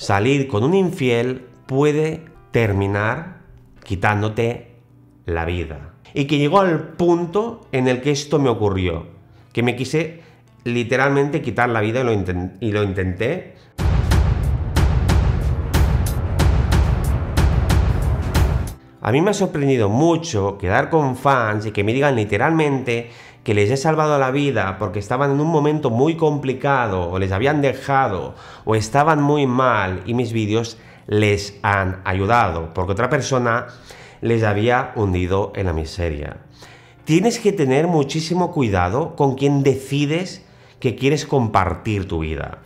salir con un infiel puede terminar quitándote la vida. Y que llegó al punto en el que esto me ocurrió, que me quise literalmente quitar la vida y lo, intenté. A mí me ha sorprendido mucho quedar con fans y que me digan literalmente que les he salvado la vida porque estaban en un momento muy complicado o les habían dejado o estaban muy mal y mis vídeos les han ayudado porque otra persona les había hundido en la miseria. Tienes que tener muchísimo cuidado con quien decides que quieres compartir tu vida.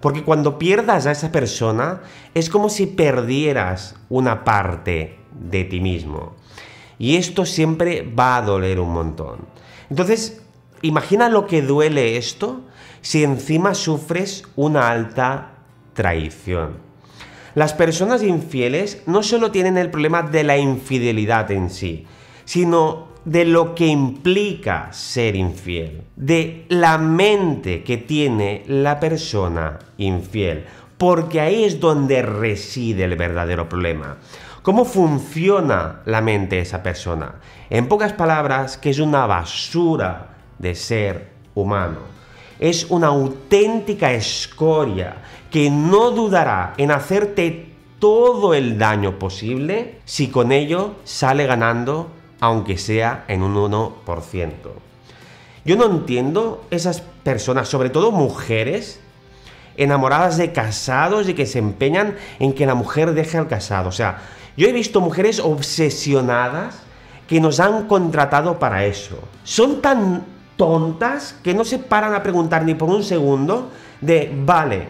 Porque cuando pierdas a esa persona es como si perdieras una parte de ti mismo. Y esto siempre va a doler un montón. Entonces, imagina lo que duele esto si encima sufres una alta traición. Las personas infieles no solo tienen el problema de la infidelidad en sí, sino de lo que implica ser infiel, de la mente que tiene la persona infiel, porque ahí es donde reside el verdadero problema cómo funciona la mente de esa persona. En pocas palabras, que es una basura de ser humano. Es una auténtica escoria que no dudará en hacerte todo el daño posible si con ello sale ganando, aunque sea en un 1%. Yo no entiendo esas personas, sobre todo mujeres, enamoradas de casados y que se empeñan en que la mujer deje al casado. O sea, yo he visto mujeres obsesionadas que nos han contratado para eso. Son tan tontas que no se paran a preguntar ni por un segundo de, vale,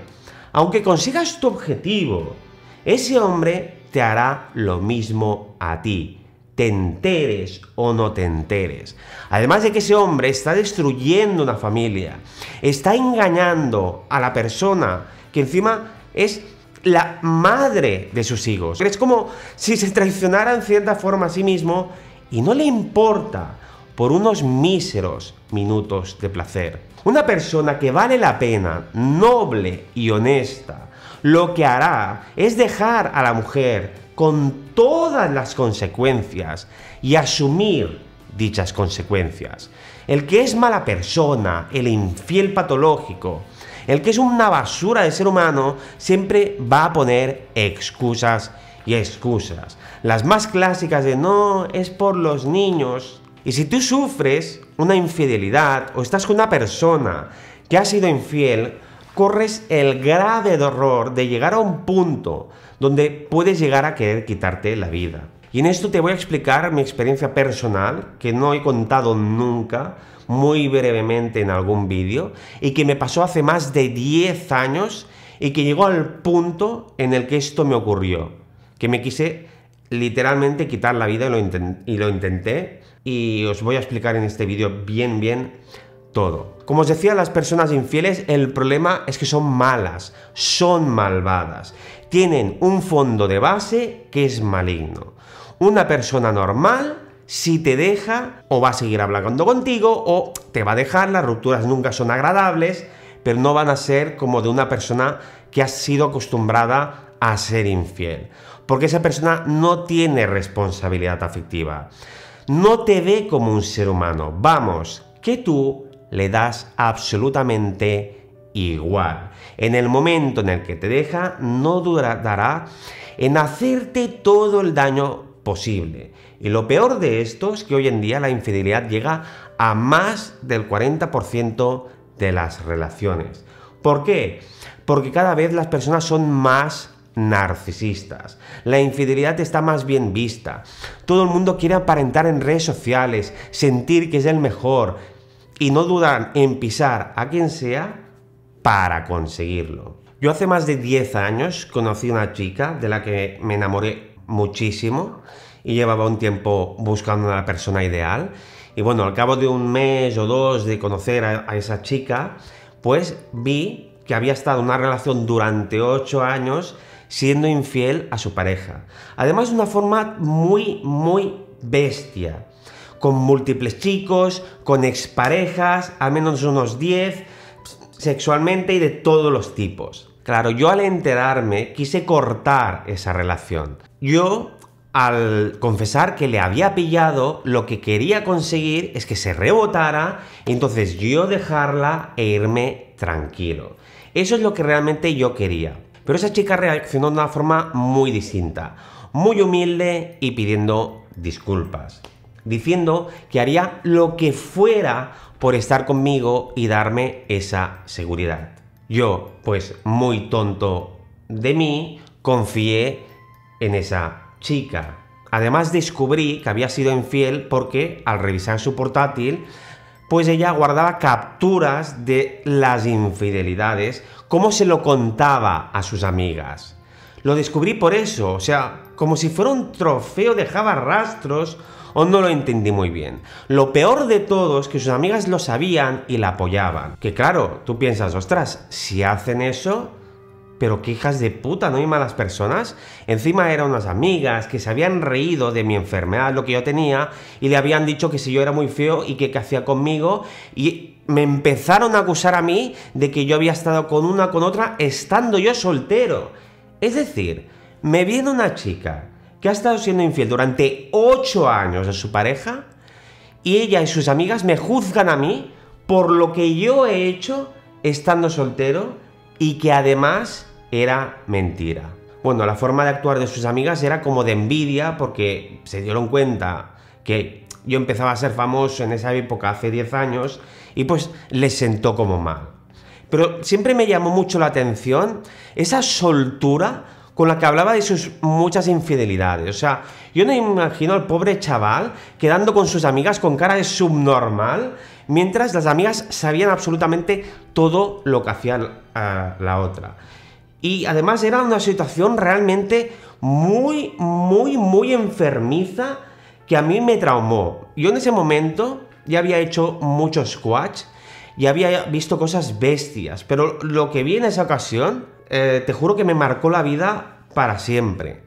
aunque consigas tu objetivo, ese hombre te hará lo mismo a ti. Te enteres o no te enteres. Además de que ese hombre está destruyendo una familia, está engañando a la persona que encima es la madre de sus hijos. Es como si se traicionara en cierta forma a sí mismo y no le importa por unos míseros minutos de placer. Una persona que vale la pena, noble y honesta, lo que hará es dejar a la mujer con todas las consecuencias y asumir dichas consecuencias. El que es mala persona, el infiel patológico, el que es una basura de ser humano siempre va a poner excusas y excusas. Las más clásicas de no, es por los niños. Y si tú sufres una infidelidad o estás con una persona que ha sido infiel, corres el grave horror de llegar a un punto donde puedes llegar a querer quitarte la vida. Y en esto te voy a explicar mi experiencia personal, que no he contado nunca, muy brevemente en algún vídeo y que me pasó hace más de 10 años y que llegó al punto en el que esto me ocurrió, que me quise literalmente quitar la vida y lo, intenté y os voy a explicar en este vídeo bien bien todo. Como os decía, las personas infieles, el problema es que son malas, son malvadas, tienen un fondo de base que es maligno. Una persona normal si te deja o va a seguir hablando contigo o te va a dejar, las rupturas nunca son agradables, pero no van a ser como de una persona que ha sido acostumbrada a ser infiel, porque esa persona no tiene responsabilidad afectiva, no te ve como un ser humano, vamos, que tú le das absolutamente igual. En el momento en el que te deja, no durará en hacerte todo el daño posible. Y lo peor de esto es que hoy en día la infidelidad llega a más del 40% de las relaciones. ¿Por qué? Porque cada vez las personas son más narcisistas. La infidelidad está más bien vista. Todo el mundo quiere aparentar en redes sociales, sentir que es el mejor y no dudan en pisar a quien sea para conseguirlo. Yo hace más de 10 años conocí una chica de la que me enamoré muchísimo y llevaba un tiempo buscando a la persona ideal. Y bueno, al cabo de un mes o dos de conocer a, esa chica, pues vi que había estado en una relación durante ocho años siendo infiel a su pareja. Además de una forma muy, muy bestia. Con múltiples chicos, con exparejas, al menos unos 10, sexualmente y de todos los tipos. Claro, yo al enterarme quise cortar esa relación. Yo al confesar que le había pillado, lo que quería conseguir es que se rebotara y entonces yo dejarla e irme tranquilo. Eso es lo que realmente yo quería. Pero esa chica reaccionó de una forma muy distinta, muy humilde y pidiendo disculpas, diciendo que haría lo que fuera por estar conmigo y darme esa seguridad. Yo, pues muy tonto de mí, confié en esa chica. Además descubrí que había sido infiel porque al revisar su portátil, pues ella guardaba capturas de las infidelidades, como se lo contaba a sus amigas. Lo descubrí por eso, o sea, como si fuera un trofeo dejaba rastros o no lo entendí muy bien. Lo peor de todo es que sus amigas lo sabían y la apoyaban. Que claro, tú piensas, ostras, si hacen eso, pero qué hijas de puta, no hay malas personas. Encima eran unas amigas que se habían reído de mi enfermedad, lo que yo tenía, y le habían dicho que si yo era muy feo y que qué hacía conmigo, y me empezaron a acusar a mí de que yo había estado con una, con otra, estando yo soltero. Es decir, me viene una chica que ha estado siendo infiel durante 8 años de su pareja, y ella y sus amigas me juzgan a mí por lo que yo he hecho estando soltero y que además era mentira. Bueno, la forma de actuar de sus amigas era como de envidia porque se dieron cuenta que yo empezaba a ser famoso en esa época hace 10 años y pues les sentó como mal. Pero siempre me llamó mucho la atención esa soltura con la que hablaba de sus muchas infidelidades. O sea, yo no imagino al pobre chaval quedando con sus amigas con cara de subnormal, mientras las amigas sabían absolutamente todo lo que hacía la otra. Y además era una situación realmente muy, muy, muy enfermiza que a mí me traumó. Yo en ese momento ya había hecho muchos squats y había visto cosas bestias, pero lo que vi en esa ocasión, eh, te juro que me marcó la vida para siempre.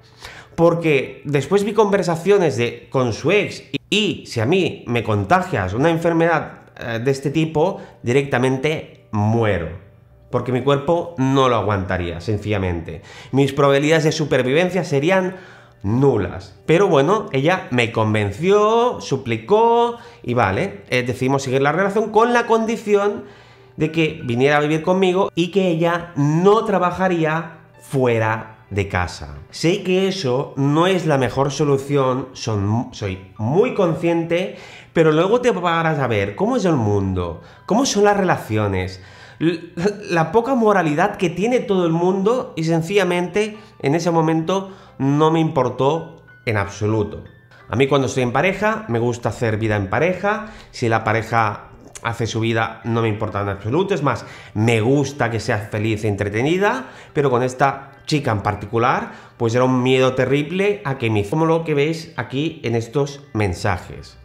Porque después vi conversaciones de, con su ex y, si a mí me contagias una enfermedad eh, de este tipo, directamente muero porque mi cuerpo no lo aguantaría, sencillamente. Mis probabilidades de supervivencia serían nulas. Pero bueno, ella me convenció, suplicó y vale, eh, decidimos seguir la relación con la condición de que viniera a vivir conmigo y que ella no trabajaría fuera de casa. Sé que eso no es la mejor solución, soy muy consciente, pero luego te vas a ver cómo es el mundo, cómo son las relaciones, la poca moralidad que tiene todo el mundo y sencillamente en ese momento no me importó en absoluto. A mí cuando estoy en pareja me gusta hacer vida en pareja, si la pareja hace su vida no me importa en absoluto, es más, me gusta que sea feliz e entretenida, pero con esta chica en particular pues era un miedo terrible a que me... como lo que veis aquí en estos mensajes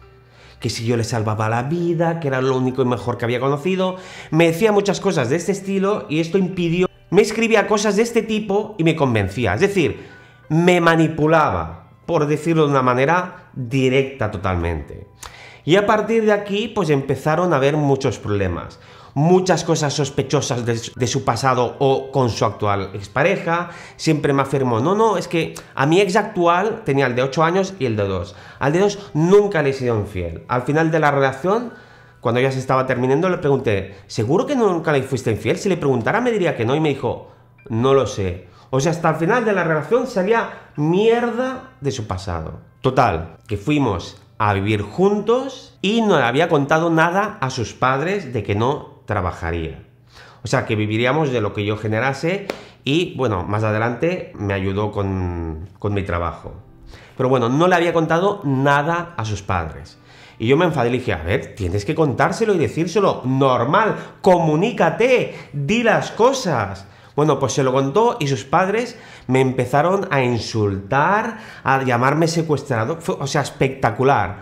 que si yo le salvaba la vida, que era lo único y mejor que había conocido. Me decía muchas cosas de este estilo y esto impidió... Me escribía cosas de este tipo y me convencía. Es decir, me manipulaba, por decirlo de una manera directa totalmente. Y a partir de aquí, pues empezaron a haber muchos problemas muchas cosas sospechosas de su, pasado o con su actual expareja. Siempre me afirmó, no, no, es que a mi ex actual tenía el de 8 años y el de 2. Al de 2 nunca le he sido infiel. Al final de la relación cuando ya se estaba terminando, le pregunté, ¿seguro que nunca le fuiste infiel? Si le preguntara me diría que no y me dijo, no lo sé. O sea, hasta el final de la relación salía mierda de su pasado. Total, que fuimos a vivir juntos y no le había contado nada a sus padres de que no trabajaría. O sea, que viviríamos de lo que yo generase y bueno, más adelante me ayudó con, mi trabajo. Pero bueno, no le había contado nada a sus padres. Y yo me enfadé y dije, a ver, tienes que contárselo y decírselo. Normal, comunícate, di las cosas. Bueno, pues se lo contó y sus padres me empezaron a insultar, a llamarme secuestrado. o sea, espectacular.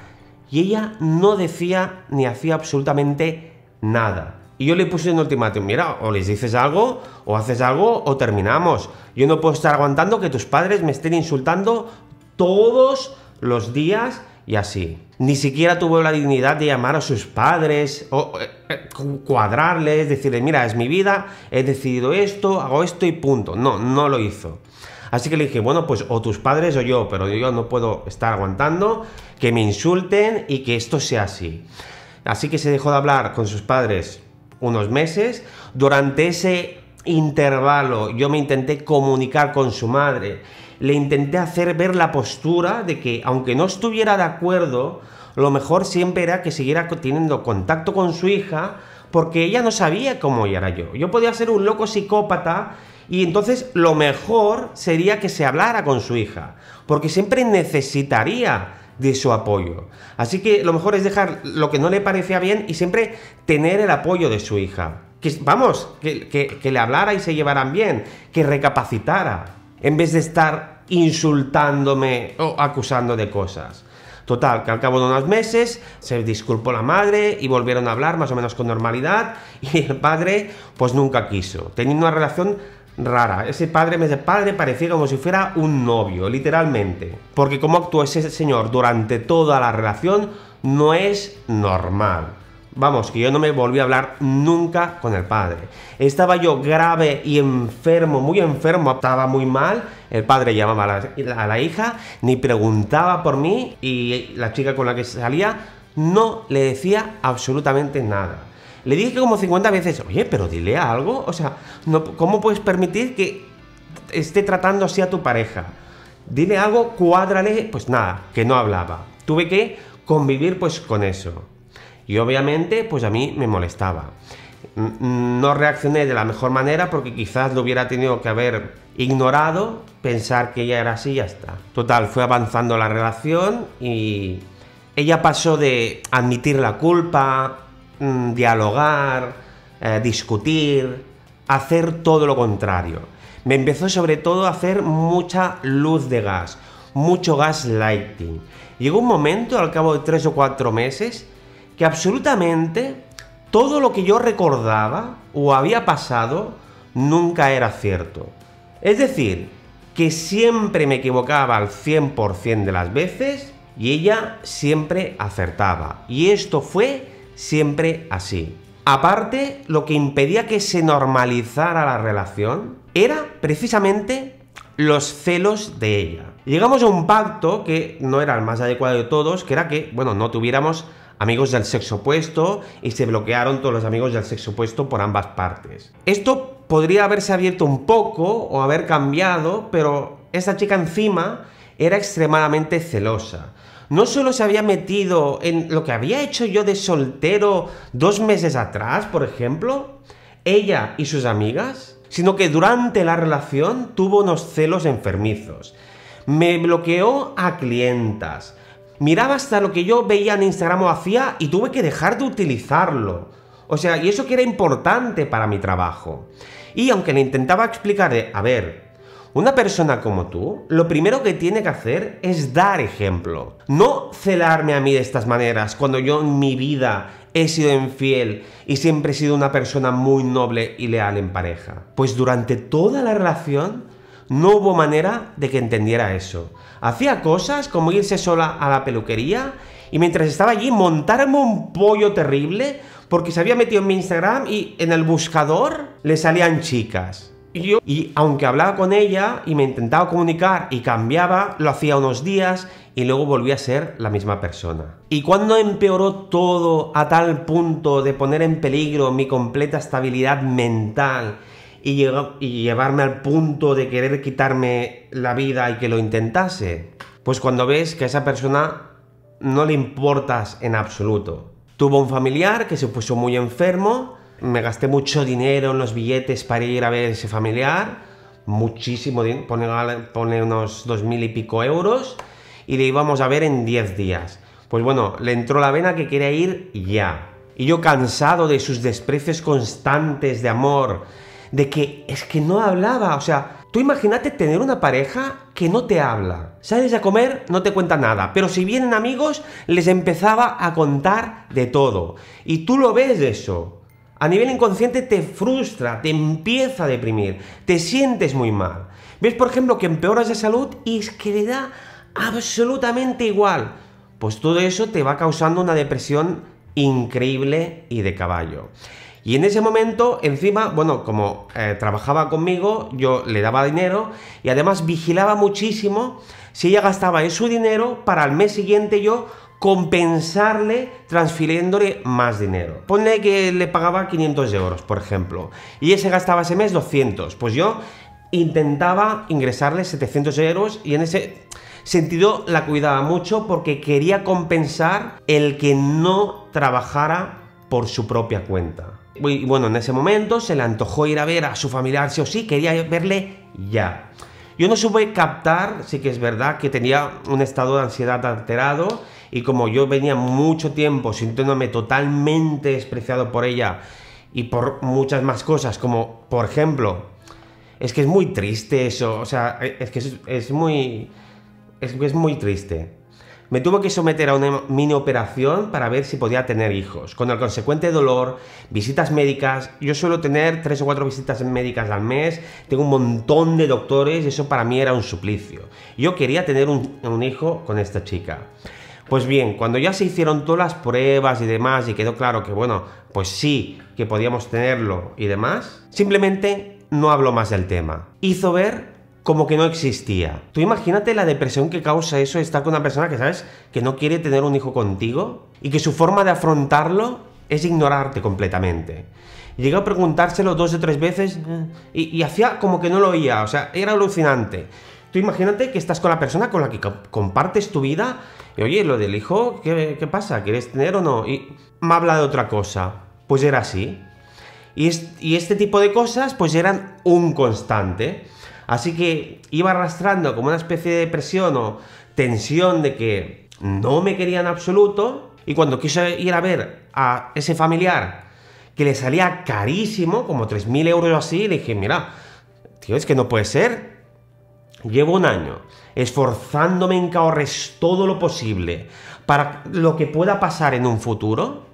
Y ella no decía ni hacía absolutamente nada. Y yo le puse un ultimátum, mira, o les dices algo, o haces algo, o terminamos. Yo no puedo estar aguantando que tus padres me estén insultando todos los días y así. Ni siquiera tuvo la dignidad de llamar a sus padres o eh, cuadrarles, decirle mira, es mi vida, he decidido esto, hago esto y punto. No, no lo hizo. Así que le dije, bueno, pues o tus padres o yo, pero yo no puedo estar aguantando que me insulten y que esto sea así. Así que se dejó de hablar con sus padres unos meses. Durante ese intervalo yo me intenté comunicar con su madre, le intenté hacer ver la postura de que aunque no estuviera de acuerdo, lo mejor siempre era que siguiera teniendo contacto con su hija porque ella no sabía cómo era yo. Yo podía ser un loco psicópata y entonces lo mejor sería que se hablara con su hija, porque siempre necesitaría de su apoyo. Así que lo mejor es dejar lo que no le parecía bien y siempre tener el apoyo de su hija. Que, vamos, que, que le hablara y se llevaran bien, que recapacitara, en vez de estar insultándome o acusando de cosas. Total, que al cabo de unos meses se disculpó la madre y volvieron a hablar más o menos con normalidad y el padre pues nunca quiso, teniendo una relación rara. Ese padre, me dice padre parecía como si fuera un novio, literalmente. Porque cómo actuó ese señor durante toda la relación no es normal. Vamos, que yo no me volví a hablar nunca con el padre. Estaba yo grave y enfermo, muy enfermo, estaba muy mal. El padre llamaba a la hija, ni preguntaba por mí y la chica con la que salía no le decía absolutamente nada. Le dije como 50 veces, oye, pero dile algo. O sea, no, ¿cómo puedes permitir que esté tratando así a tu pareja? Dile algo, cuádrale, pues nada, que no hablaba. Tuve que convivir pues con eso. Y obviamente, pues a mí me molestaba. No reaccioné de la mejor manera porque quizás lo hubiera tenido que haber ignorado, pensar que ella era así y ya está. Total, fue avanzando la relación y ella pasó de admitir la culpa, Mm, dialogar, eh, discutir, hacer todo lo contrario. Me empezó sobre todo a hacer mucha luz de gas, mucho gas lighting. Llegó un momento, al cabo de tres o cuatro meses, que absolutamente todo lo que yo recordaba o había pasado nunca era cierto. Es decir, que siempre me equivocaba al 100% de las veces y ella siempre acertaba. Y esto fue siempre así. Aparte, lo que impedía que se normalizara la relación era precisamente los celos de ella. Llegamos a un pacto que no era el más adecuado de todos, que era que, bueno, no tuviéramos amigos del sexo opuesto y se bloquearon todos los amigos del sexo opuesto por ambas partes. Esto podría haberse abierto un poco o haber cambiado, pero esta chica encima era extremadamente celosa no solo se había metido en lo que había hecho yo de soltero dos meses atrás, por ejemplo, ella y sus amigas, sino que durante la relación tuvo unos celos enfermizos. Me bloqueó a clientas. Miraba hasta lo que yo veía en Instagram o hacía y tuve que dejar de utilizarlo. O sea, y eso que era importante para mi trabajo. Y aunque le intentaba explicar de, a ver, una persona como tú, lo primero que tiene que hacer es dar ejemplo. No celarme a mí de estas maneras cuando yo en mi vida he sido infiel y siempre he sido una persona muy noble y leal en pareja. Pues durante toda la relación no hubo manera de que entendiera eso. Hacía cosas como irse sola a la peluquería y mientras estaba allí montarme un pollo terrible porque se había metido en mi Instagram y en el buscador le salían chicas y aunque hablaba con ella y me intentaba comunicar y cambiaba, lo hacía unos días y luego volví a ser la misma persona. ¿Y cuando empeoró todo a tal punto de poner en peligro mi completa estabilidad mental y, y llevarme al punto de querer quitarme la vida y que lo intentase? Pues cuando ves que a esa persona no le importas en absoluto. Tuvo un familiar que se puso muy enfermo me gasté mucho dinero en los billetes para ir a ver ese familiar, muchísimo dinero, pone, unos dos mil y pico euros, y le íbamos a ver en 10 días. Pues bueno, le entró la vena que quería ir ya. Y yo cansado de sus desprecios constantes de amor, de que es que no hablaba, o sea, tú imagínate tener una pareja que no te habla. Sales a comer, no te cuenta nada, pero si vienen amigos, les empezaba a contar de todo. Y tú lo ves eso, a nivel inconsciente te frustra, te empieza a deprimir, te sientes muy mal. ¿Ves, por ejemplo, que empeoras de salud y es que le da absolutamente igual? Pues todo eso te va causando una depresión increíble y de caballo. Y en ese momento, encima, bueno, como eh, trabajaba conmigo, yo le daba dinero y además vigilaba muchísimo si ella gastaba su dinero para el mes siguiente yo compensarle transfiriéndole más dinero. Ponle que le pagaba 500 euros, por ejemplo, y ese gastaba ese mes 200. Pues yo intentaba ingresarle 700 euros y en ese sentido la cuidaba mucho porque quería compensar el que no trabajara por su propia cuenta. Y bueno, en ese momento se le antojó ir a ver a su familiar sí o sí, quería verle ya. Yo no supe captar, sí que es verdad que tenía un estado de ansiedad alterado y como yo venía mucho tiempo sintiéndome totalmente despreciado por ella y por muchas más cosas, como por ejemplo, es que es muy triste eso, o sea, es que es, muy... Es muy triste. Me tuvo que someter a una mini operación para ver si podía tener hijos, con el consecuente dolor, visitas médicas. Yo suelo tener tres o cuatro visitas médicas al mes, tengo un montón de doctores, y eso para mí era un suplicio. Yo quería tener un hijo con esta chica. Pues bien, cuando ya se hicieron todas las pruebas y demás y quedó claro que, bueno, pues sí, que podíamos tenerlo y demás, simplemente no habló más del tema. Hizo ver como que no existía. Tú imagínate la depresión que causa eso estar con una persona que sabes que no quiere tener un hijo contigo y que su forma de afrontarlo es ignorarte completamente. Llegó a preguntárselo dos o tres veces y, y hacía como que no lo oía, o sea, era alucinante. Tú imagínate que estás con la persona con la que compartes tu vida y oye, lo del hijo, ¿qué, pasa? ¿Quieres tener o no? Y me habla de otra cosa. Pues era así. Y, este tipo de cosas pues eran un constante. Así que iba arrastrando como una especie de presión o tensión de que no me querían absoluto. Y cuando quise ir a ver a ese familiar que le salía carísimo, como 3.000 euros o así, le dije, mira, tío, es que no puede ser. Llevo un año esforzándome en que ahorres todo lo posible para lo que pueda pasar en un futuro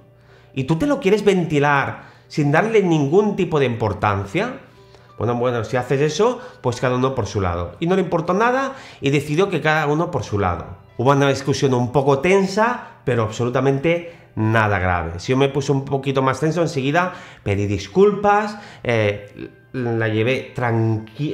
y tú te lo quieres ventilar sin darle ningún tipo de importancia. Bueno, bueno, si haces eso, pues cada uno por su lado. Y no le importó nada y decidió que cada uno por su lado. Hubo una discusión un poco tensa, pero absolutamente nada grave. Si yo me puse un poquito más tenso enseguida, pedí disculpas, eh, la llevé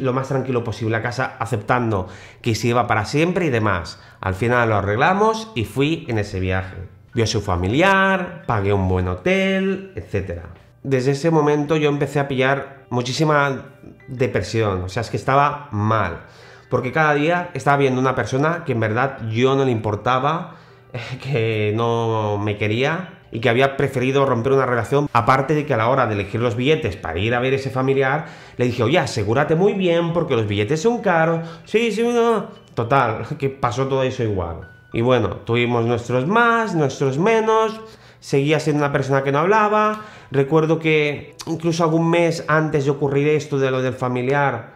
lo más tranquilo posible a casa, aceptando que se iba para siempre y demás. Al final lo arreglamos y fui en ese viaje. Vi a su familiar, pagué un buen hotel, etc. Desde ese momento yo empecé a pillar muchísima depresión, o sea, es que estaba mal. Porque cada día estaba viendo una persona que en verdad yo no le importaba, que no me quería y que había preferido romper una relación, aparte de que a la hora de elegir los billetes para ir a ver ese familiar, le dije, oye, asegúrate muy bien porque los billetes son caros, sí, sí, no. Total, que pasó todo eso igual. Y bueno, tuvimos nuestros más, nuestros menos, seguía siendo una persona que no hablaba, recuerdo que incluso algún mes antes de ocurrir esto de lo del familiar,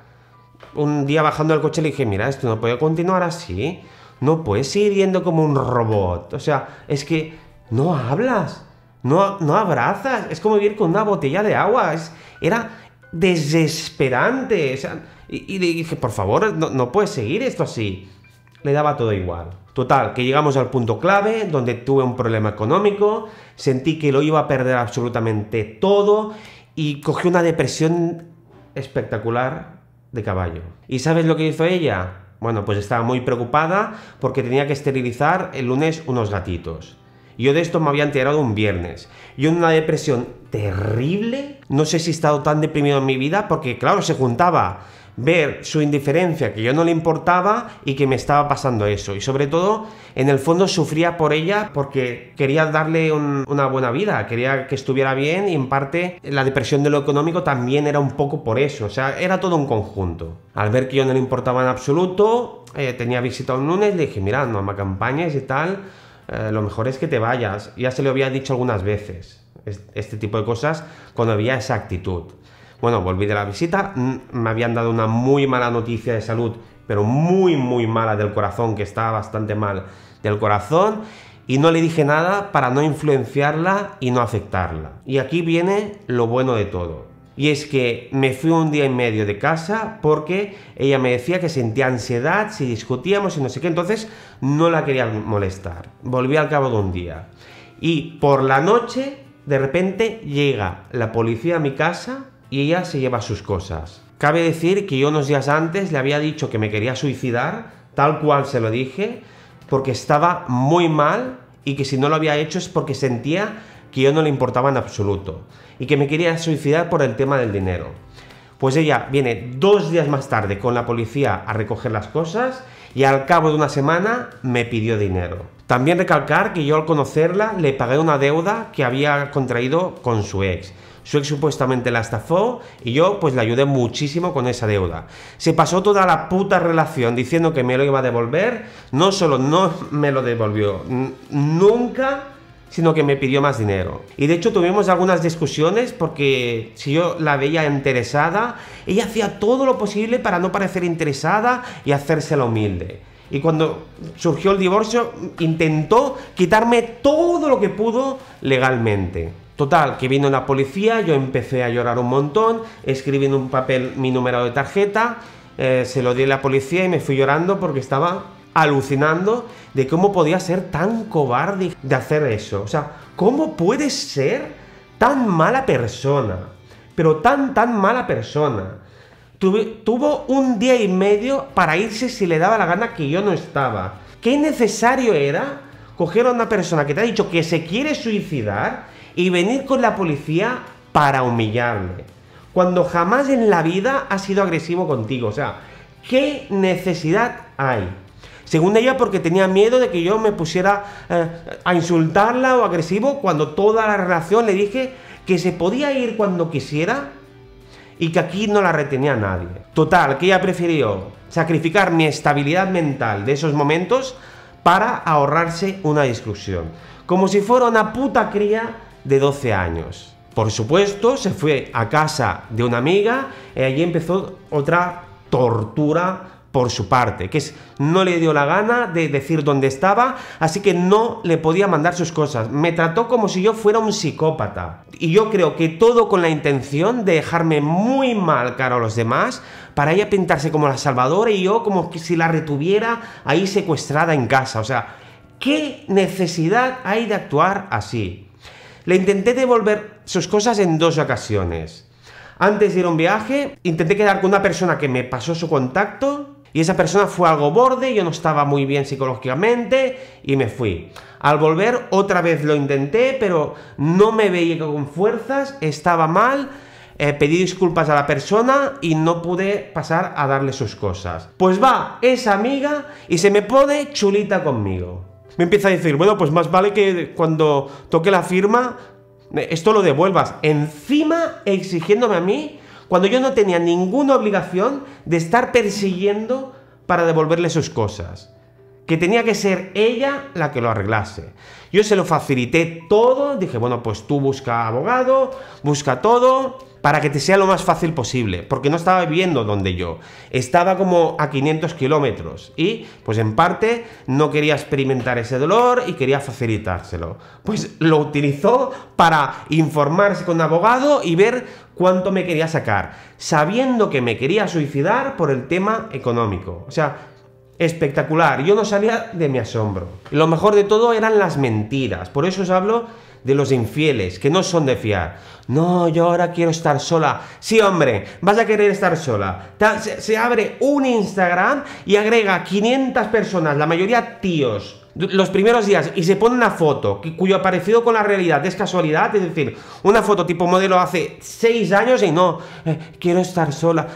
un día bajando del coche le dije, mira, esto no puede continuar así, no puedes ir yendo como un robot, o sea, es que no hablas, no, no abrazas, es como vivir con una botella de agua, era desesperante. y, y, dije, por favor, no, no puedes seguir esto así. Le daba todo igual. Total, que llegamos al punto clave, donde tuve un problema económico, sentí que lo iba a perder absolutamente todo y cogí una depresión espectacular de caballo. ¿Y sabes lo que hizo ella? Bueno, pues estaba muy preocupada porque tenía que esterilizar el lunes unos gatitos. Yo de esto me había enterado un viernes. Yo en una depresión terrible. No sé si he estado tan deprimido en mi vida porque, claro, se juntaba ver su indiferencia, que yo no le importaba y que me estaba pasando eso. Y sobre todo, en el fondo sufría por ella porque quería darle una buena vida, quería que estuviera bien y en parte la depresión de lo económico también era un poco por eso. O sea, era todo un conjunto. Al ver que yo no le importaba en absoluto, eh, tenía visita un lunes, le dije, mira, no me acompañes y tal eh, lo mejor es que te vayas. Ya se le había dicho algunas veces, este tipo de cosas, cuando había esa actitud. Bueno, volví de la visita, me habían dado una muy mala noticia de salud, pero muy, muy mala del corazón, que estaba bastante mal del corazón, y no le dije nada para no influenciarla y no afectarla. Y aquí viene lo bueno de todo. Y es que me fui un día y medio de casa porque ella me decía que sentía ansiedad, si discutíamos y no sé qué, entonces no la quería molestar. Volví al cabo de un día. Y por la noche, de repente, llega la policía a mi casa y ella se lleva sus cosas. Cabe decir que yo unos días antes le había dicho que me quería suicidar, tal cual se lo dije, porque estaba muy mal y que si no lo había hecho es porque sentía que yo no le importaba en absoluto y que me quería suicidar por el tema del dinero. Pues ella viene dos días más tarde con la policía a recoger las cosas y al cabo de una semana me pidió dinero. También recalcar que yo al conocerla le pagué una deuda que había contraído con su ex. Su ex supuestamente la estafó y yo pues le ayudé muchísimo con esa deuda. Se pasó toda la puta relación diciendo que me lo iba a devolver. No solo no me lo devolvió, nunca sino que me pidió más dinero. Y de hecho tuvimos algunas discusiones porque si yo la veía interesada, ella hacía todo lo posible para no parecer interesada y hacerse la humilde. Y cuando surgió el divorcio, intentó quitarme todo lo que pudo legalmente. Total, que vino la policía, yo empecé a llorar un montón, escribí en un papel mi número de tarjeta, eh, se lo di a la policía y me fui llorando porque estaba alucinando de cómo podía ser tan cobarde de hacer eso. O sea, ¿cómo puedes ser tan mala persona? Pero tan, tan mala persona. Tuve, tuvo un día y medio para irse si le daba la gana que yo no estaba. ¿Qué necesario era coger a una persona que te ha dicho que se quiere suicidar y venir con la policía para humillarme? Cuando jamás en la vida ha sido agresivo contigo. O sea, ¿qué necesidad hay? Según ella, porque tenía miedo de que yo me pusiera eh, a insultarla o agresivo cuando toda la relación le dije que se podía ir cuando quisiera y que aquí no la retenía nadie. Total, que ella prefirió sacrificar mi estabilidad mental de esos momentos para ahorrarse una discusión. Como si fuera una puta cría de 12 años. Por supuesto, se fue a casa de una amiga y allí empezó otra tortura por su parte, que es no le dio la gana de decir dónde estaba, así que no le podía mandar sus cosas. Me trató como si yo fuera un psicópata. Y yo creo que todo con la intención de dejarme muy mal cara a los demás, para ella pintarse como la salvadora y yo como que si la retuviera ahí secuestrada en casa. O sea, ¿qué necesidad hay de actuar así? Le intenté devolver sus cosas en dos ocasiones. Antes de ir a un viaje, intenté quedar con una persona que me pasó su contacto y esa persona fue algo borde, yo no estaba muy bien psicológicamente y me fui. Al volver otra vez lo intenté, pero no me veía con fuerzas, estaba mal, eh, pedí disculpas a la persona y no pude pasar a darle sus cosas. Pues va esa amiga y se me pone chulita conmigo. Me empieza a decir, bueno, pues más vale que cuando toque la firma, eh, esto lo devuelvas. Encima exigiéndome a mí cuando yo no tenía ninguna obligación de estar persiguiendo para devolverle sus cosas. Que tenía que ser ella la que lo arreglase. Yo se lo facilité todo, dije, bueno, pues tú busca abogado, busca todo, para que te sea lo más fácil posible, porque no estaba viviendo donde yo, estaba como a 500 kilómetros y pues en parte no quería experimentar ese dolor y quería facilitárselo. Pues lo utilizó para informarse con abogado y ver cuánto me quería sacar, sabiendo que me quería suicidar por el tema económico. O sea, espectacular, yo no salía de mi asombro. Lo mejor de todo eran las mentiras, por eso os hablo de los infieles, que no son de fiar. No, yo ahora quiero estar sola. Sí, hombre, vas a querer estar sola. Se abre un Instagram y agrega 500 personas, la mayoría tíos, los primeros días y se pone una foto cuyo aparecido con la realidad es casualidad, es decir, una foto tipo modelo hace Seis años y no, eh, quiero estar sola.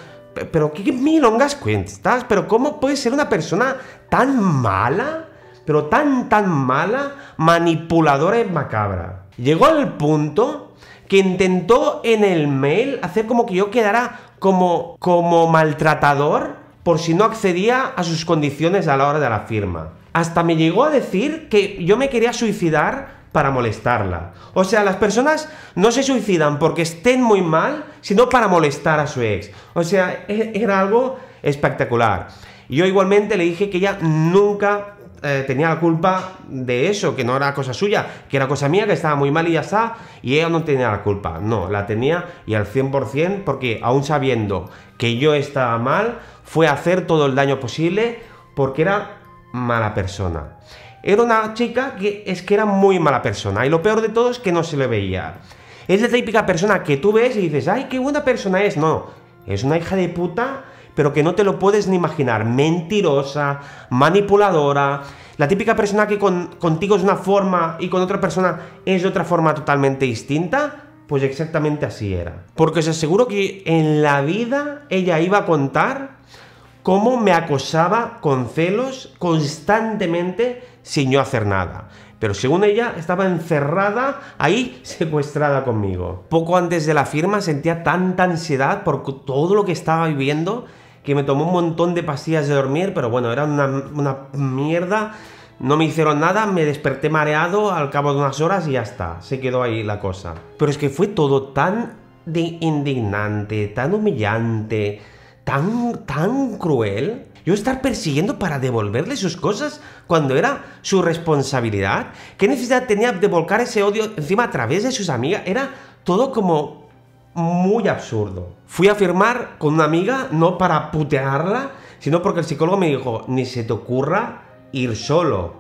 Pero qué milongas cuentas, pero ¿cómo puede ser una persona tan mala? Pero tan, tan mala, manipuladora y macabra. Llegó al punto que intentó en el mail hacer como que yo quedara como, como maltratador por si no accedía a sus condiciones a la hora de la firma. Hasta me llegó a decir que yo me quería suicidar para molestarla. O sea, las personas no se suicidan porque estén muy mal, sino para molestar a su ex. O sea, e-, era algo espectacular. Yo igualmente le dije que ella nunca eh, tenía la culpa de eso, que no era cosa suya, que era cosa mía, que estaba muy mal y ya está, y ella no tenía la culpa, no, la tenía y al 100%, porque aún sabiendo que yo estaba mal, fue a hacer todo el daño posible porque era mala persona. Era una chica que es que era muy mala persona, y lo peor de todo es que no se le veía. Es la típica persona que tú ves y dices, ay, qué buena persona es, no, es una hija de puta pero que no te lo puedes ni imaginar. Mentirosa, manipuladora, la típica persona que contigo es una forma y con otra persona es de otra forma totalmente distinta. Pues exactamente así era. Porque os aseguro que en la vida ella iba a contar cómo me acosaba con celos constantemente sin yo hacer nada. Pero según ella, estaba encerrada ahí, secuestrada conmigo. Poco antes de la firma sentía tanta ansiedad por todo lo que estaba viviendo que me tomó un montón de pastillas de dormir, pero bueno, era una, mierda. No me hicieron nada, me desperté mareado al cabo de unas horas y ya está, se quedó ahí la cosa. Pero es que fue todo tan indignante, tan humillante, tan, tan cruel. Yo estar persiguiendo para devolverle sus cosas cuando era su responsabilidad. ¿Qué necesidad tenía de volcar ese odio encima a través de sus amigas? Era todo como muy absurdo. Fui a firmar con una amiga, no para putearla, sino porque el psicólogo me dijo, ni se te ocurra ir solo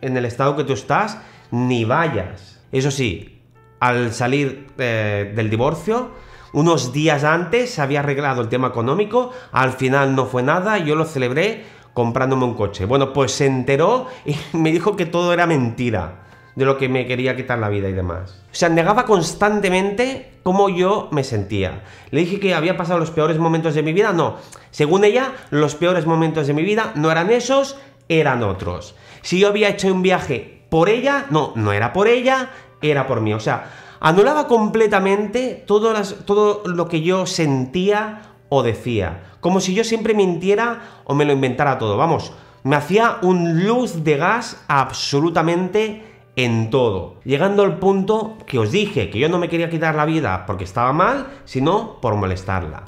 en el estado que tú estás, ni vayas. Eso sí, al salir eh, del divorcio, unos días antes se había arreglado el tema económico, al final no fue nada, yo lo celebré comprándome un coche. Bueno, pues se enteró y me dijo que todo era mentira de lo que me quería quitar la vida y demás. O sea, negaba constantemente cómo yo me sentía. Le dije que había pasado los peores momentos de mi vida. No, según ella, los peores momentos de mi vida no eran esos, eran otros. Si yo había hecho un viaje por ella, no, no era por ella, era por mí. O sea, anulaba completamente todo, todo lo que yo sentía o decía. Como si yo siempre mintiera o me lo inventara todo. Vamos, me hacía un luz de gas absolutamente en todo. Llegando al punto que os dije que yo no me quería quitar la vida porque estaba mal, sino por molestarla.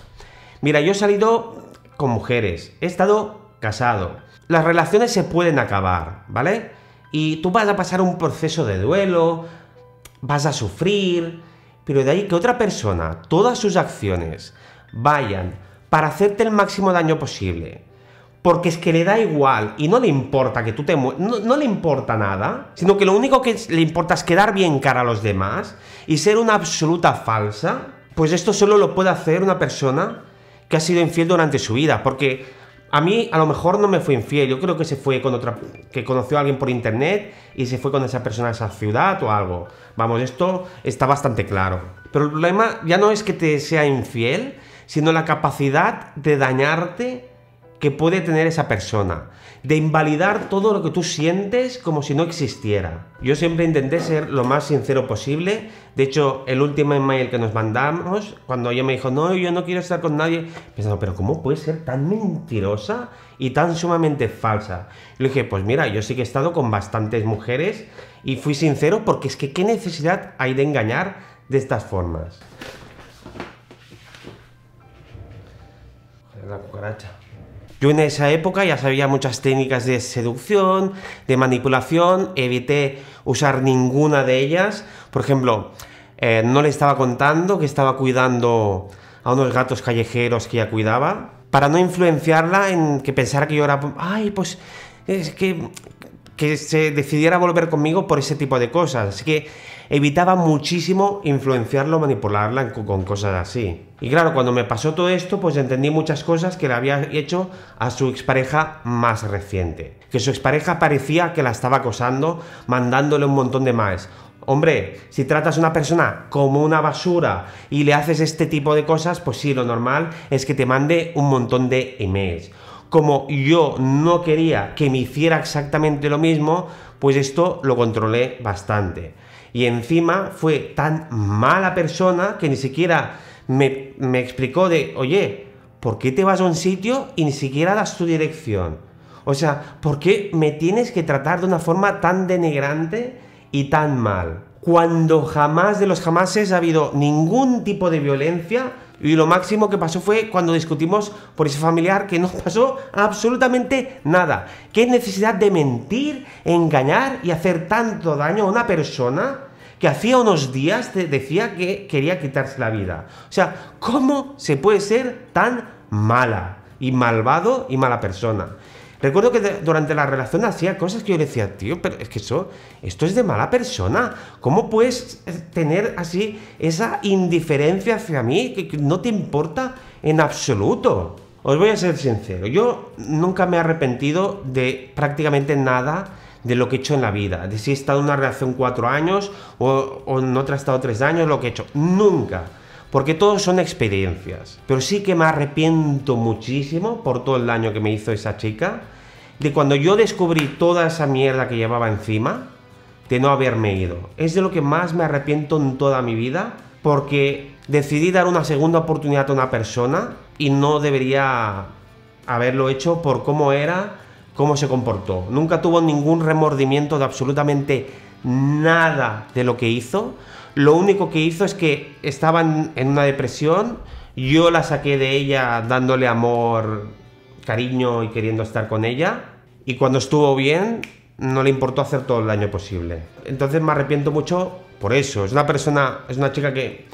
Mira, yo he salido con mujeres, he estado casado. Las relaciones se pueden acabar, ¿vale? Y tú vas a pasar un proceso de duelo, vas a sufrir, pero de ahí que otra persona, todas sus acciones, vayan para hacerte el máximo daño posible, porque es que le da igual y no le importa que tú te no, le importa nada, sino que lo único que le importa es quedar bien cara a los demás y ser una absoluta falsa, pues esto solo lo puede hacer una persona que ha sido infiel durante su vida, porque a mí a lo mejor no me fue infiel, yo creo que se fue con otra que conoció a alguien por internet y se fue con esa persona a esa ciudad o algo. Vamos, esto está bastante claro. Pero el problema ya no es que te sea infiel, sino la capacidad de dañarte que puede tener esa persona, de invalidar todo lo que tú sientes como si no existiera. Yo siempre intenté ser lo más sincero posible, de hecho el último email que nos mandamos, cuando ella me dijo, no, yo no quiero estar con nadie, pensando, pero ¿cómo puede ser tan mentirosa y tan sumamente falsa? Le dije, pues mira, yo sí que he estado con bastantes mujeres y fui sincero porque es que qué necesidad hay de engañar de estas formas. La cucaracha. Yo en esa época ya sabía muchas técnicas de seducción, de manipulación, evité usar ninguna de ellas. Por ejemplo, eh, no le estaba contando que estaba cuidando a unos gatos callejeros que ya cuidaba, para no influenciarla en que pensara que yo era, ay, pues es que, que se decidiera volver conmigo por ese tipo de cosas. Así que evitaba muchísimo influenciarlo, manipularla con cosas así. Y claro, cuando me pasó todo esto, pues entendí muchas cosas que le había hecho a su expareja más reciente. Que su expareja parecía que la estaba acosando, mandándole un montón de mails. Hombre, si tratas a una persona como una basura y le haces este tipo de cosas, pues sí, lo normal es que te mande un montón de emails. Como yo no quería que me hiciera exactamente lo mismo, pues esto lo controlé bastante y encima fue tan mala persona que ni siquiera me, explicó de, oye, ¿por qué te vas a un sitio y ni siquiera das tu dirección? O sea, ¿por qué me tienes que tratar de una forma tan denigrante y tan mal? Cuando jamás de los jamases ha habido ningún tipo de violencia y lo máximo que pasó fue cuando discutimos por ese familiar que no pasó absolutamente nada. ¿Qué necesidad de mentir, engañar y hacer tanto daño a una persona que hacía unos días te decía que quería quitarse la vida? O sea, ¿cómo se puede ser tan mala y malvado y mala persona? Recuerdo que durante la relación hacía cosas que yo le decía, tío, pero es que eso, esto es de mala persona. ¿Cómo puedes eh, tener así esa indiferencia hacia mí que no te importa en absoluto? Os voy a ser sincero, yo nunca me he arrepentido de prácticamente nada de lo que he hecho en la vida, de si he estado en una relación cuatro años o, o en otra he estado tres años, lo que he hecho. Nunca porque todo son experiencias. Pero sí que me arrepiento muchísimo por todo el daño que me hizo esa chica, de cuando yo descubrí toda esa mierda que llevaba encima, de no haberme ido. Es de lo que más me arrepiento en toda mi vida, porque decidí dar una segunda oportunidad a una persona y no debería haberlo hecho por cómo era, cómo se comportó. Nunca tuvo ningún remordimiento de absolutamente nada de lo que hizo. Lo único que hizo es que estaban en una depresión, yo la saqué de ella dándole amor, cariño y queriendo estar con ella, y cuando estuvo bien, no le importó hacer todo el daño posible. Entonces me arrepiento mucho por eso. Es una persona, es una chica que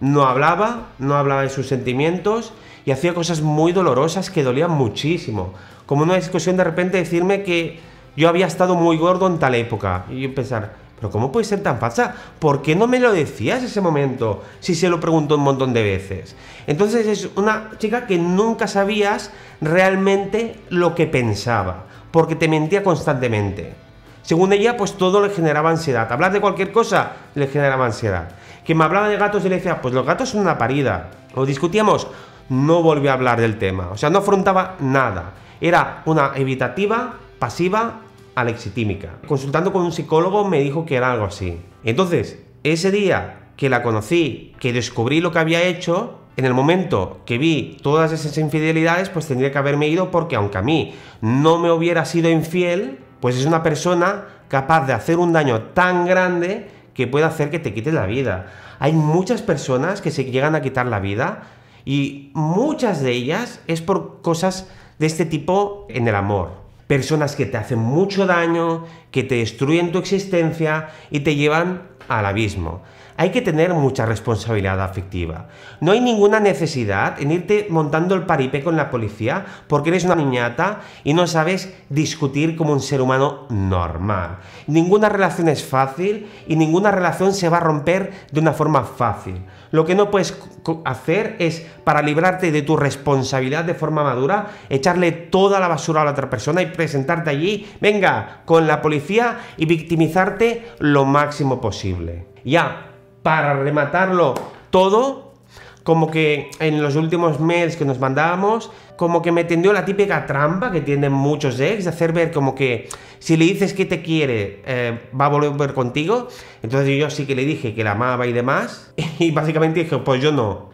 no hablaba, no hablaba de sus sentimientos y hacía cosas muy dolorosas que dolían muchísimo. Como una discusión de repente decirme que yo había estado muy gordo en tal época y pensar, pero ¿cómo puede ser tan falsa? ¿Por qué no me lo decías ese momento? Si se lo preguntó un montón de veces. Entonces es una chica que nunca sabías realmente lo que pensaba, porque te mentía constantemente. Según ella, pues todo le generaba ansiedad. Hablar de cualquier cosa le generaba ansiedad. Que me hablaba de gatos y le decía, pues los gatos son una parida. o discutíamos, no volvió a hablar del tema. O sea, no afrontaba nada. Era una evitativa, pasiva alexitímica. Consultando con un psicólogo me dijo que era algo así. Entonces, ese día que la conocí, que descubrí lo que había hecho, en el momento que vi todas esas infidelidades, pues tendría que haberme ido porque aunque a mí no me hubiera sido infiel, pues es una persona capaz de hacer un daño tan grande que puede hacer que te quites la vida. Hay muchas personas que se llegan a quitar la vida y muchas de ellas es por cosas de este tipo en el amor personas que te hacen mucho daño, que te destruyen tu existencia y te llevan al abismo hay que tener mucha responsabilidad afectiva. No hay ninguna necesidad en irte montando el paripé con la policía porque eres una niñata y no sabes discutir como un ser humano normal. Ninguna relación es fácil y ninguna relación se va a romper de una forma fácil. Lo que no puedes hacer es, para librarte de tu responsabilidad de forma madura, echarle toda la basura a la otra persona y presentarte allí, venga, con la policía y victimizarte lo máximo posible. Ya, para rematarlo todo, como que en los últimos mails que nos mandábamos, como que me tendió la típica trampa que tienen muchos ex, de hacer ver como que si le dices que te quiere, eh, va a volver contigo. Entonces yo sí que le dije que la amaba y demás, y básicamente dije, pues yo no.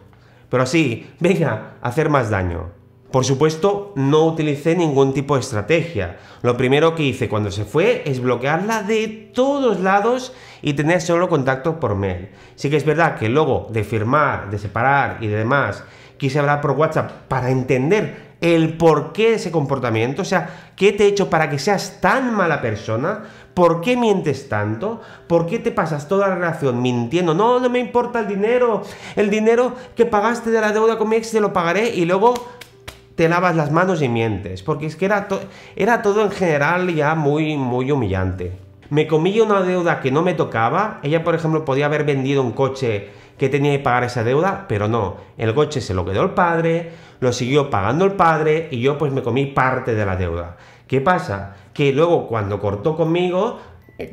Pero sí, venga, hacer más daño. Por supuesto, no utilicé ningún tipo de estrategia. Lo primero que hice cuando se fue es bloquearla de todos lados y tener solo contacto por mail. Sí que es verdad que luego de firmar, de separar y demás, quise hablar por WhatsApp para entender el porqué de ese comportamiento, o sea, qué te he hecho para que seas tan mala persona, por qué mientes tanto, por qué te pasas toda la relación mintiendo, no, no me importa el dinero, el dinero que pagaste de la deuda con mi ex te lo pagaré y luego te lavas las manos y mientes, porque es que era, era todo en general ya muy, muy humillante. Me comí una deuda que no me tocaba, ella por ejemplo podía haber vendido un coche que tenía que pagar esa deuda, pero no, el coche se lo quedó el padre, lo siguió pagando el padre y yo pues me comí parte de la deuda. ¿Qué pasa? Que luego cuando cortó conmigo,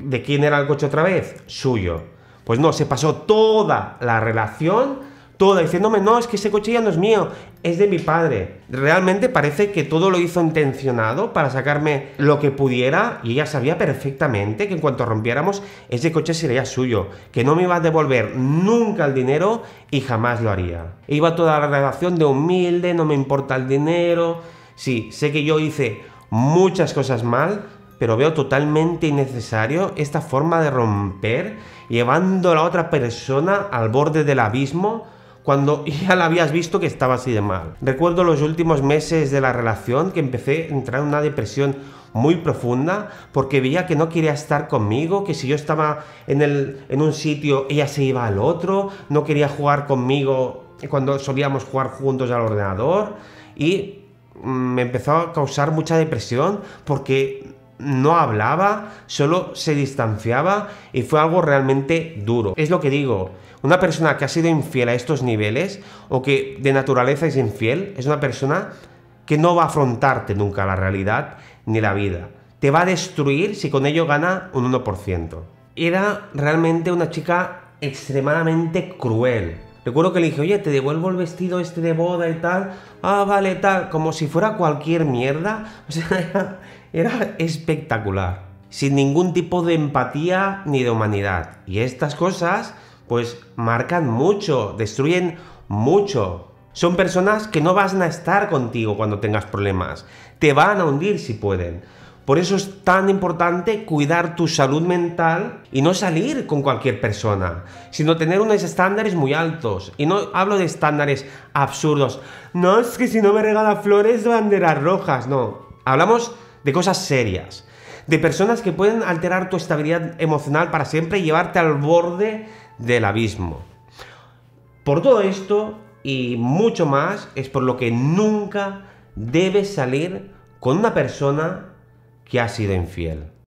¿de quién era el coche otra vez? Suyo. Pues no, se pasó toda la relación toda diciéndome, no, es que ese coche ya no es mío, es de mi padre. Realmente parece que todo lo hizo intencionado para sacarme lo que pudiera y ella sabía perfectamente que en cuanto rompiéramos ese coche sería suyo, que no me iba a devolver nunca el dinero y jamás lo haría. Iba toda la relación de humilde, no me importa el dinero. Sí, sé que yo hice muchas cosas mal, pero veo totalmente innecesario esta forma de romper llevando a la otra persona al borde del abismo cuando ya la habías visto que estaba así de mal. Recuerdo los últimos meses de la relación que empecé a entrar en una depresión muy profunda porque veía que no quería estar conmigo, que si yo estaba en, el, en un sitio ella se iba al otro, no quería jugar conmigo cuando solíamos jugar juntos al ordenador y mm, me empezó a causar mucha depresión porque no hablaba, solo se distanciaba y fue algo realmente duro. Es lo que digo, una persona que ha sido infiel a estos niveles o que de naturaleza es infiel es una persona que no va a afrontarte nunca la realidad ni la vida. Te va a destruir si con ello gana un 1%. Era realmente una chica extremadamente cruel. Recuerdo que le dije, oye, te devuelvo el vestido este de boda y tal. Ah, vale, tal. Como si fuera cualquier mierda. O sea, era, era espectacular. Sin ningún tipo de empatía ni de humanidad. Y estas cosas pues marcan mucho, destruyen mucho. Son personas que no van a estar contigo cuando tengas problemas. Te van a hundir si pueden. Por eso es tan importante cuidar tu salud mental y no salir con cualquier persona, sino tener unos estándares muy altos. Y no hablo de estándares absurdos. No es que si no me regala flores, banderas rojas. No. Hablamos de cosas serias. De personas que pueden alterar tu estabilidad emocional para siempre y llevarte al borde del abismo. Por todo esto y mucho más es por lo que nunca debes salir con una persona que ha sido infiel.